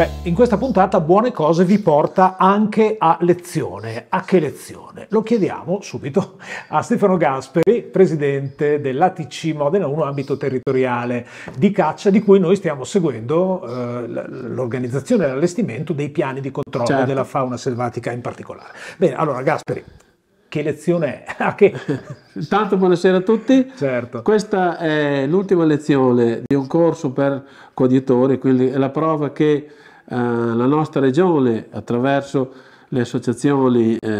Beh, in questa puntata Buone Cose vi porta anche a lezione. A che lezione? Lo chiediamo subito a Stefano Gasperi, presidente dell'ATC Modena 1 Ambito Territoriale di Caccia, di cui noi stiamo seguendo eh, l'organizzazione e l'allestimento dei piani di controllo certo. della fauna selvatica in particolare. Bene, allora Gasperi, che lezione è? Ah, che... Tanto buonasera a tutti. Certo. Questa è l'ultima lezione di un corso per coadiutori, quindi è la prova che eh, la nostra regione attraverso le associazioni eh,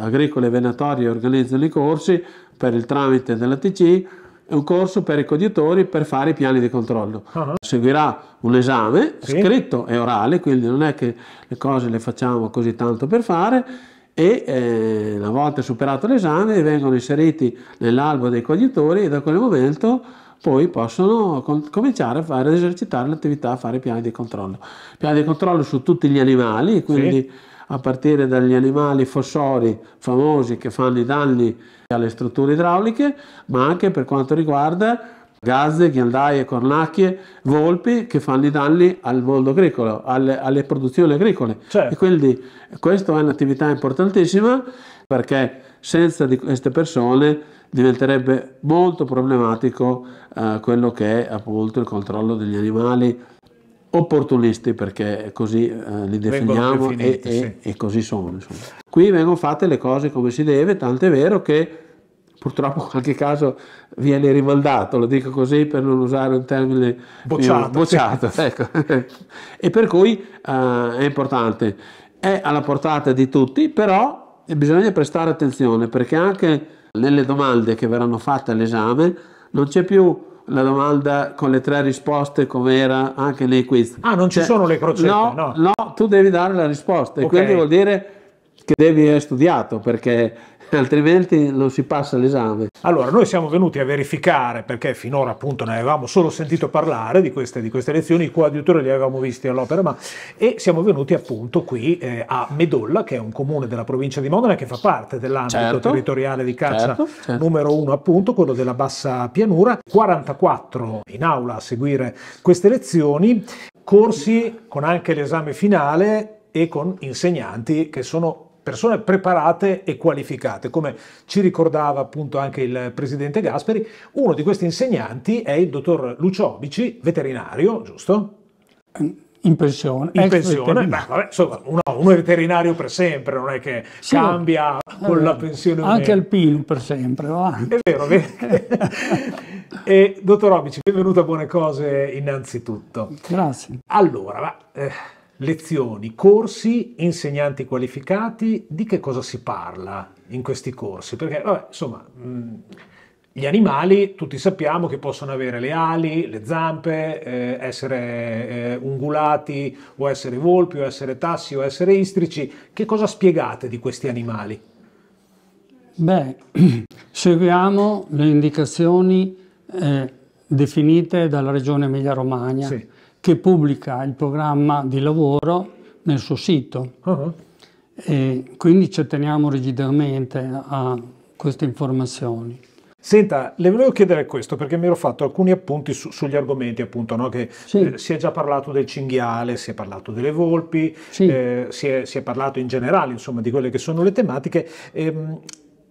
agricole e venatorie organizzano i corsi per il tramite dell'ATC è un corso per i codiatori per fare i piani di controllo. Uh-huh. Seguirà un esame sì. scritto e orale, quindi non è che le cose le facciamo così tanto per fare e eh, una volta superato l'esame vengono inseriti nell'albo dei codiatori e da quel momento poi possono cominciare a, fare, ad esercitare l'attività, a fare piani di controllo. Piani di controllo su tutti gli animali, quindi sì. a partire dagli animali fossori famosi che fanno i danni alle strutture idrauliche, ma anche per quanto riguarda gazze, ghiandaie, cornacchie, volpi che fanno i danni al mondo agricolo, alle, alle produzioni agricole. Certo. E quindi questa è un'attività importantissima perché senza di queste persone diventerebbe molto problematico eh, quello che è appunto il controllo degli animali opportunisti perché così eh, li definiamo definiti, e, sì. e, così sono. Insomma. Qui vengono fatte le cose come si deve, tant'è vero che purtroppo in qualche caso viene rimandato, lo dico così per non usare un termine bocciato. Più, bocciato sì. ecco. e per cui eh, è importante, è alla portata di tutti, però bisogna prestare attenzione perché anche nelle domande che verranno fatte all'esame non c'è più la domanda con le tre risposte come era anche nei quiz. Ah, non cioè, ci sono le crocette? No, no, no. tu devi dare la risposta e okay. quindi vuol dire che devi aver studiato perché cioè, altrimenti non si passa l'esame. Allora, noi siamo venuti a verificare, perché finora appunto ne avevamo solo sentito parlare di queste, di queste lezioni, i coadiutori li avevamo visti all'opera, ma e siamo venuti appunto qui eh, a Medolla, che è un comune della provincia di Modena che fa parte dell'ambito certo, territoriale di caccia certo, certo. numero uno appunto, quello della bassa pianura, 44 in aula a seguire queste lezioni, corsi con anche l'esame finale e con insegnanti che sono persone preparate e qualificate. Come ci ricordava appunto anche il presidente Gasperi, uno di questi insegnanti è il dottor Lucio Obici, veterinario, giusto? In pensione. In pensione, beh, vabbè, insomma, uno, uno, è veterinario per sempre, non è che sì, cambia vabbè, con la eh, pensione. Anche alpino per sempre. Va. È vero, è e, dottor Obici, benvenuto a Buone Cose innanzitutto. Grazie. Allora, ma, eh, lezioni, corsi, insegnanti qualificati, di che cosa si parla in questi corsi? Perché, vabbè, insomma, mm, gli animali tutti sappiamo che possono avere le ali, le zampe, eh, essere eh, ungulati o essere volpi o essere tassi o essere istrici. Che cosa spiegate di questi animali? Beh, seguiamo le indicazioni eh, definite dalla regione Emilia-Romagna. Sì che pubblica il programma di lavoro nel suo sito. Uh-huh. E quindi ci teniamo rigidamente a queste informazioni. Senta, le volevo chiedere questo perché mi ero fatto alcuni appunti su, sugli argomenti, appunto, no? che sì. eh, si è già parlato del cinghiale, si è parlato delle volpi, sì. eh, si, è, si, è, parlato in generale, insomma, di quelle che sono le tematiche, ehm,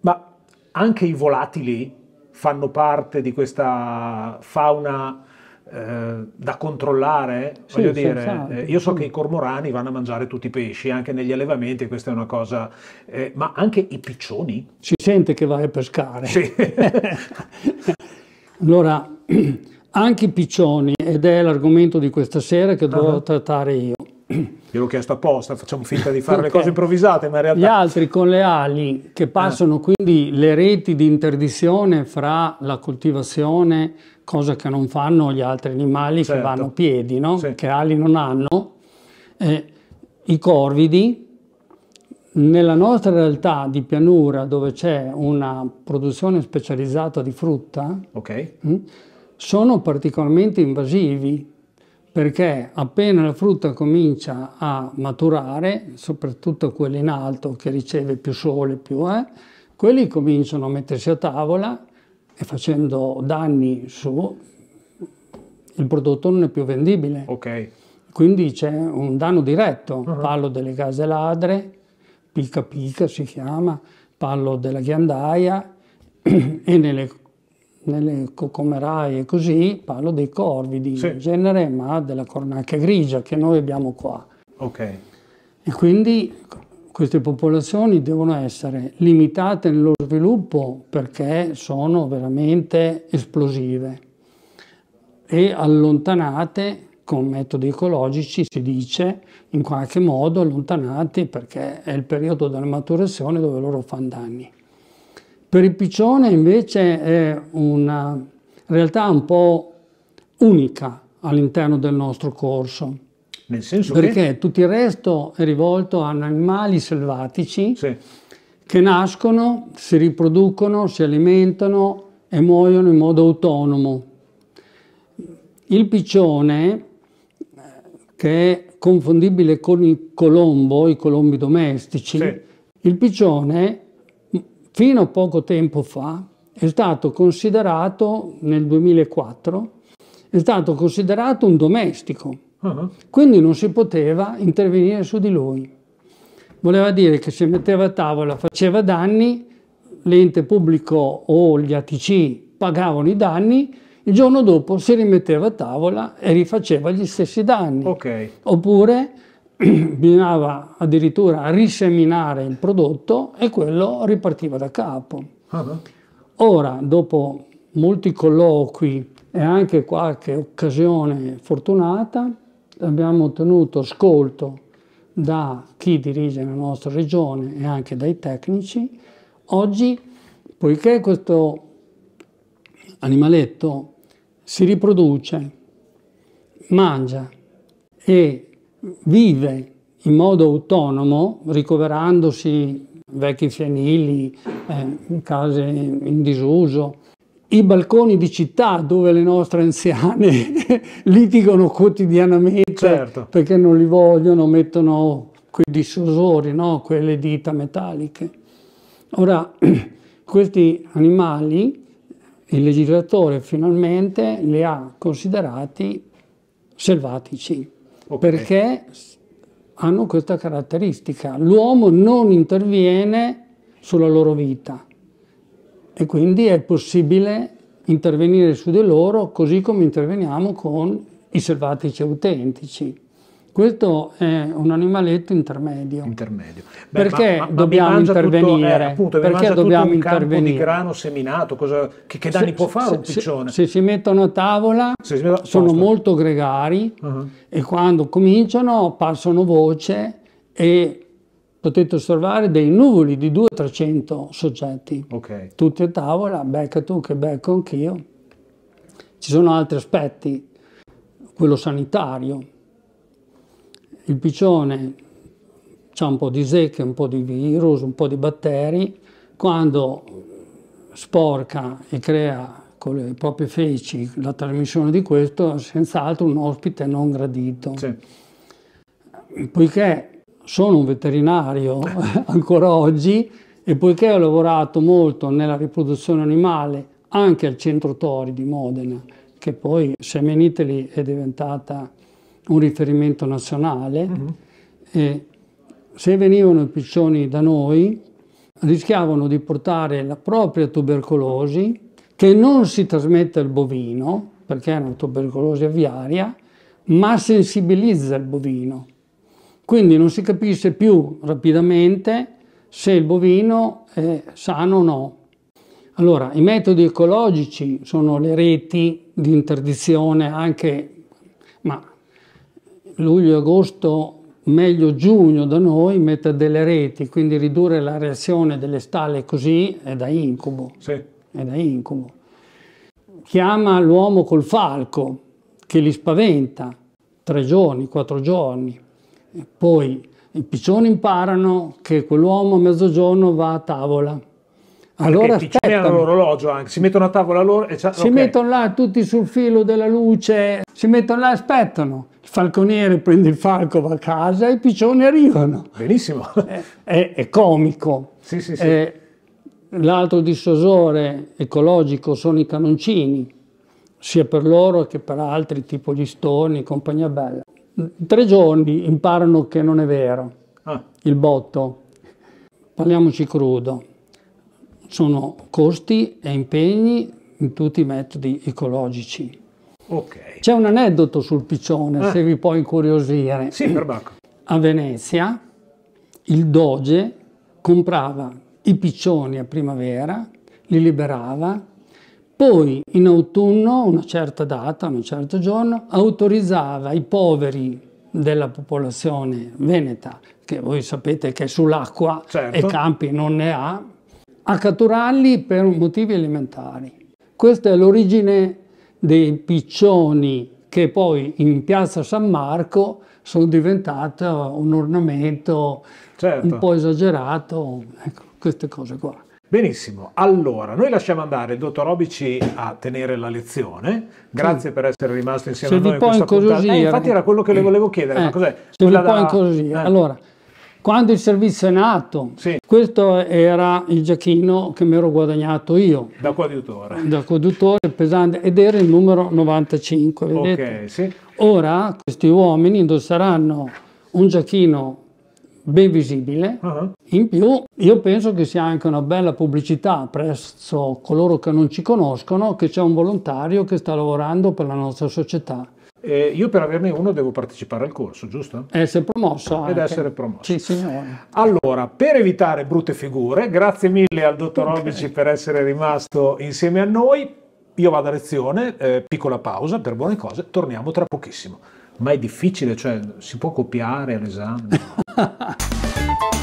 ma anche i volatili fanno parte di questa fauna eh, da controllare, sì, voglio dire, esatto. eh, io so che i cormorani vanno a mangiare tutti i pesci, anche negli allevamenti, questa è una cosa, eh, ma anche i piccioni. Si sente che vai a pescare. Sì. allora, anche i piccioni, ed è l'argomento di questa sera che dovevo uh ah. -huh. trattare io, gliel'ho chiesto apposta, facciamo finta di fare okay. le cose improvvisate, ma in realtà... Gli altri con le ali che passano ah. quindi le reti di interdizione fra la coltivazione, cosa che non fanno gli altri animali certo. che vanno a piedi, no? sì. che ali non hanno, eh, i corvidi. Nella nostra realtà di pianura dove c'è una produzione specializzata di frutta, okay. mh, mm, sono particolarmente invasivi perché appena la frutta comincia a maturare, soprattutto quella in alto che riceve più sole, più eh, quelli cominciano a mettersi a tavola e facendo danni su, il prodotto non è più vendibile. Okay. Quindi c'è un danno diretto, uh -huh. parlo delle case ladre, picca picca si chiama, parlo della ghiandaia e nelle nelle, come Rai e così, parlo dei corvi di sì. genere, ma della cornacchia grigia che noi abbiamo qua. Ok. E quindi ecco, queste popolazioni devono essere limitate nel loro sviluppo perché sono veramente esplosive e allontanate con metodi ecologici, si dice, in qualche modo allontanate perché è il periodo della maturazione dove loro fanno danni. Per il piccione invece è una realtà un po' unica all'interno del nostro corso. Nel senso Perché che... tutto il resto è rivolto ad animali selvatici sì. che nascono, si riproducono, si alimentano e muoiono in modo autonomo. Il piccione, che è confondibile con il colombo, i colombi domestici, sì. il piccione fino a poco tempo fa è stato considerato, nel 2004, è stato considerato un domestico, ah. quindi non si poteva intervenire su di lui. Voleva dire che se metteva a tavola faceva danni, l'ente pubblico o gli ATC pagavano i danni, il giorno dopo si rimetteva a tavola e rifaceva gli stessi danni. Okay. Oppure bisognava addirittura riseminare il prodotto e quello ripartiva da capo. Ah, Ora, dopo molti colloqui e anche qualche occasione fortunata, abbiamo ottenuto ascolto da chi dirige la nostra regione e anche dai tecnici. Oggi, poiché questo animaletto si riproduce, mangia e vive in modo autonomo, ricoverandosi vecchi fienili, eh, case in disuso, i balconi di città dove le nostre anziane litigano quotidianamente certo. perché non li vogliono, mettono quei dissusori, no? quelle dita metalliche. Ora, questi animali il legislatore finalmente li ha considerati selvatici okay. perché hanno questa caratteristica. L'uomo non interviene sulla loro vita e quindi è possibile intervenire su di loro così come interveniamo con i selvatici autentici. Questo è un animaletto intermedio. intermedio. Beh, perché ma, ma, ma dobbiamo intervenire? Tutto, eh, appunto, perché dobbiamo intervenire? di grano seminato, cosa, che, che, danni se, può fare se, un piccione? Se, se, si mettono a tavola mettono, sono posto. molto gregari uh -huh. e quando cominciano passano voce e potete osservare dei nuvoli di 200-300 soggetti. Okay. Tutti a tavola, becca tu che becco anch'io. Ci sono altri aspetti, quello sanitario il piccione ha un po' di zecche, un po' di virus, un po' di batteri, quando sporca e crea con le proprie feci la trasmissione di questo, senz'altro un ospite non gradito. Sì. Poiché sono un veterinario ancora oggi e poiché ho lavorato molto nella riproduzione animale anche al centro Tori di Modena, che poi Semeniteli è diventata un riferimento nazionale mm-hmm. e se venivano i piccioni da noi rischiavano di portare la propria tubercolosi che non si trasmette al bovino perché è una tubercolosi aviaria ma sensibilizza il bovino. Quindi non si capisce più rapidamente se il bovino è sano o no. Allora, i metodi ecologici sono le reti di interdizione anche luglio, e agosto, meglio giugno da noi, mette delle reti, quindi ridurre la reazione delle stalle così è da incubo. Sì. È da incubo. Chiama l'uomo col falco, che li spaventa, tre giorni, quattro giorni. E poi i piccioni imparano che quell'uomo a mezzogiorno va a tavola allora ti hanno l'orologio anche, si mettono a tavola loro e c'ha, Si okay. mettono là tutti sul filo della luce, si mettono là e aspettano. Il falconiere prende il falco, va a casa e i piccioni arrivano. Benissimo. È, è, è comico. Sì, sì, sì. È, l'altro dissosore ecologico sono i canoncini, sia per loro che per altri, tipo gli storni, compagnia bella. In tre giorni imparano che non è vero ah. il botto. Parliamoci crudo sono costi e impegni in tutti i metodi ecologici. Okay. C'è un aneddoto sul piccione, ah. se vi può incuriosire. Sì, per Bacco. A Venezia il doge comprava i piccioni a primavera, li liberava, poi in autunno, una certa data, un certo giorno, autorizzava i poveri della popolazione veneta, che voi sapete che è sull'acqua certo. e campi non ne ha, a catturarli per motivi alimentari. Questa è l'origine dei piccioni che poi in piazza San Marco sono diventati un ornamento certo. un po' esagerato, ecco, queste cose qua. Benissimo, allora noi lasciamo andare il dottor Obici a tenere la lezione, grazie sì. per essere rimasto insieme Se a noi in questa puntata. Eh, infatti era quello che le volevo chiedere, eh, cos'è? Se Quella vi può da... incuriosire, eh. allora quando il servizio è nato, sì. questo era il giacchino che mi ero guadagnato io. Da coadiutore. Da coadiutore pesante ed era il numero 95, vedete? Okay, sì. Ora questi uomini indosseranno un giacchino ben visibile. Uh -huh. In più, io penso che sia anche una bella pubblicità presso coloro che non ci conoscono che c'è un volontario che sta lavorando per la nostra società. Eh, io per averne uno devo partecipare al corso, giusto? Essere promosso. Ed anche. essere promosso. Sì, signore. Allora, per evitare brutte figure, grazie mille al dottor okay. Obici per essere rimasto insieme a noi. Io vado a lezione, eh, piccola pausa per buone cose, torniamo tra pochissimo. Ma è difficile, cioè si può copiare all'esame?